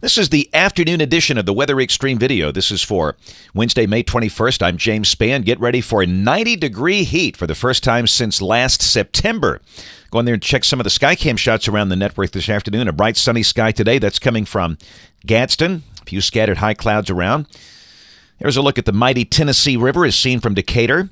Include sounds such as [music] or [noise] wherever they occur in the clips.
This is the afternoon edition of the Weather Extreme video. This is for Wednesday, May 21st. I'm James Spann. Get ready for 90 degree heat for the first time since last September. Go in there and check some of the Skycam shots around the network this afternoon. A bright sunny sky today. That's coming from Gadsden. A few scattered high clouds around. Here's a look at the mighty Tennessee River as seen from Decatur.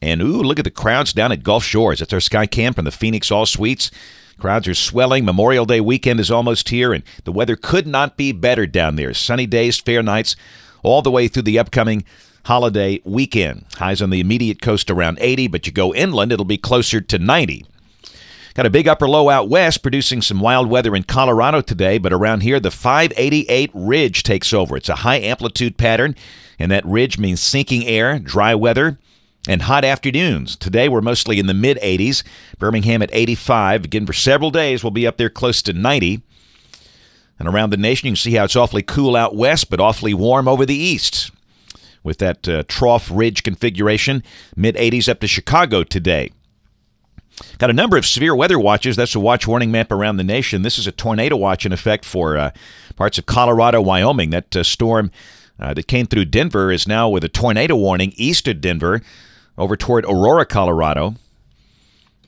And ooh, look at the crowds down at Gulf Shores. That's our Skycam from the Phoenix All Suites. Crowds are swelling. Memorial Day weekend is almost here, and the weather could not be better down there. Sunny days, fair nights, all the way through the upcoming holiday weekend. Highs on the immediate coast around 80, but you go inland, it'll be closer to 90. Got a big upper low out west producing some wild weather in Colorado today, but around here, the 588 ridge takes over. It's a high amplitude pattern, and that ridge means sinking air, dry weather, and hot afternoons. Today we're mostly in the mid 80s. Birmingham at 85. Again, for several days we'll be up there close to 90. And around the nation, you can see how it's awfully cool out west, but awfully warm over the east with that uh, trough ridge configuration. Mid 80s up to Chicago today. Got a number of severe weather watches. That's a watch warning map around the nation. This is a tornado watch in effect for uh, parts of Colorado, Wyoming. That uh, storm uh, that came through Denver is now with a tornado warning east of Denver over toward Aurora, Colorado.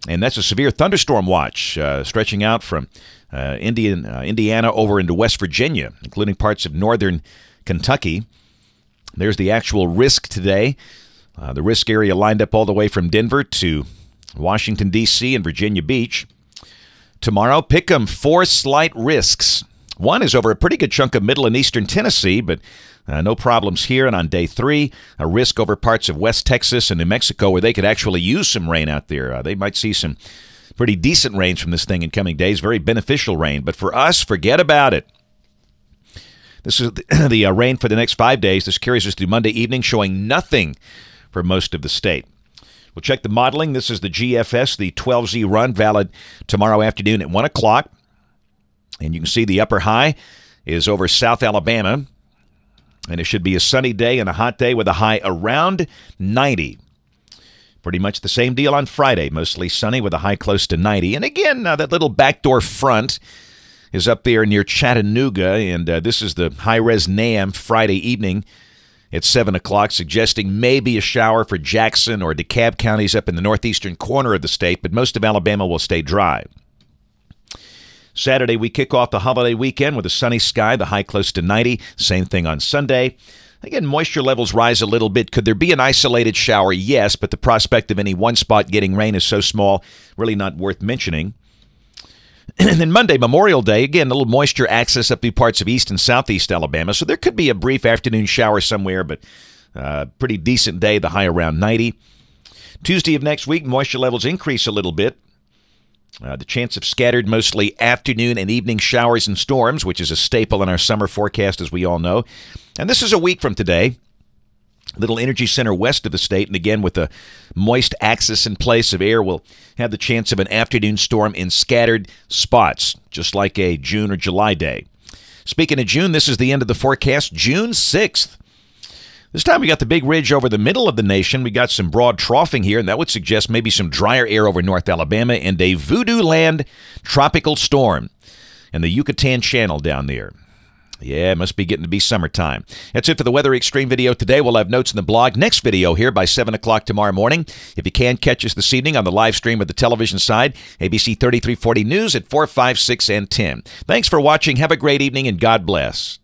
And that's a severe thunderstorm watch uh, stretching out from uh, Indian, uh, Indiana over into West Virginia, including parts of northern Kentucky. There's the actual risk today. Uh, the risk area lined up all the way from Denver to Washington, D.C. and Virginia Beach. Tomorrow, pick them 'em four slight risks. One is over a pretty good chunk of middle and eastern Tennessee, but uh, no problems here. And on day three, a risk over parts of West Texas and New Mexico where they could actually use some rain out there. Uh, they might see some pretty decent rain from this thing in coming days, very beneficial rain. But for us, forget about it. This is the, [clears throat] the uh, rain for the next five days. This carries us through Monday evening, showing nothing for most of the state. We'll check the modeling. This is the GFS, the 12Z run, valid tomorrow afternoon at 1 o'clock. And you can see the upper high is over South Alabama. And it should be a sunny day and a hot day with a high around 90. Pretty much the same deal on Friday, mostly sunny with a high close to 90. And again, uh, that little backdoor front is up there near Chattanooga. And uh, this is the high res NAM Friday evening at 7 o'clock, suggesting maybe a shower for Jackson or DeKalb counties up in the northeastern corner of the state, but most of Alabama will stay dry. Saturday, we kick off the holiday weekend with a sunny sky, the high close to 90. Same thing on Sunday. Again, moisture levels rise a little bit. Could there be an isolated shower? Yes, but the prospect of any one spot getting rain is so small, really not worth mentioning. [clears throat] and then Monday, Memorial Day, again, a little moisture access up through parts of east and southeast Alabama. So there could be a brief afternoon shower somewhere, but uh, pretty decent day, the high around 90. Tuesday of next week, moisture levels increase a little bit. Uh, the chance of scattered mostly afternoon and evening showers and storms, which is a staple in our summer forecast, as we all know. And this is a week from today. Little energy center west of the state, and again with a moist axis in place of air, will have the chance of an afternoon storm in scattered spots, just like a June or July day. Speaking of June, this is the end of the forecast. June 6th this time we got the big ridge over the middle of the nation. We got some broad troughing here, and that would suggest maybe some drier air over North Alabama and a voodoo land tropical storm and the Yucatan Channel down there. Yeah, it must be getting to be summertime. That's it for the Weather Extreme video today. We'll have notes in the blog. Next video here by 7 o'clock tomorrow morning. If you can, catch us this evening on the live stream of the television side, ABC 3340 News at 4, 5, 6, and 10. Thanks for watching. Have a great evening, and God bless.